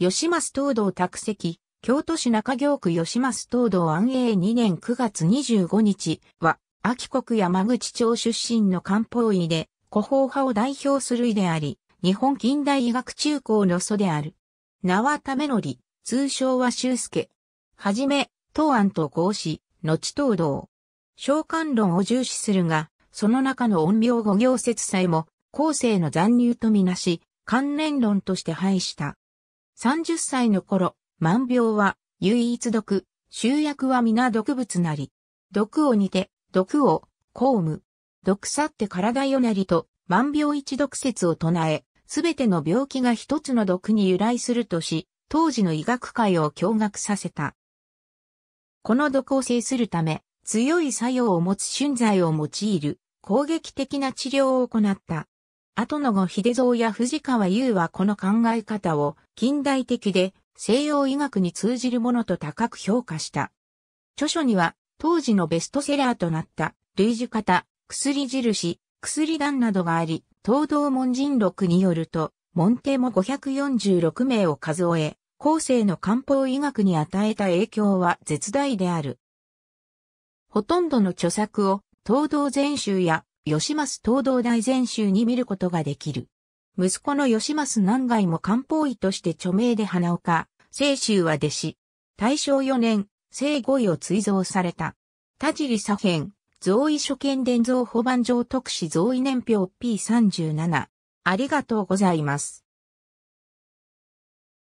吉増東道宅席、京都市中京区吉増東道安永2年9月25日は、秋国山口町出身の漢方医で、古法派を代表する医であり、日本近代医学中高の祖である。名はためのり、通称は修介。はじめ、東安と合子、後東道。召喚論を重視するが、その中の音量五行説祭も、後世の残留とみなし、関連論として廃した。30歳の頃、万病は唯一毒、集約は皆毒物なり。毒を煮て、毒を、公務。毒さって体よなりと、万病一毒説を唱え、すべての病気が一つの毒に由来するとし、当時の医学界を驚愕させた。この毒を制するため、強い作用を持つ春剤を用いる、攻撃的な治療を行った。後の後秀蔵や藤川優はこの考え方を近代的で西洋医学に通じるものと高く評価した。著書には当時のベストセラーとなった類似型、薬印、薬弾などがあり、東道門人録によると、門弟も546名を数え、後世の漢方医学に与えた影響は絶大である。ほとんどの著作を、東道全集や吉増東道大全集に見ることができる。息子の吉増南外も漢方医として著名で花岡、清州は弟子。大正4年、聖後位を追贈された。田尻左辺、贈位所見伝贈保番上特使贈位年表 P37。ありがとうございます。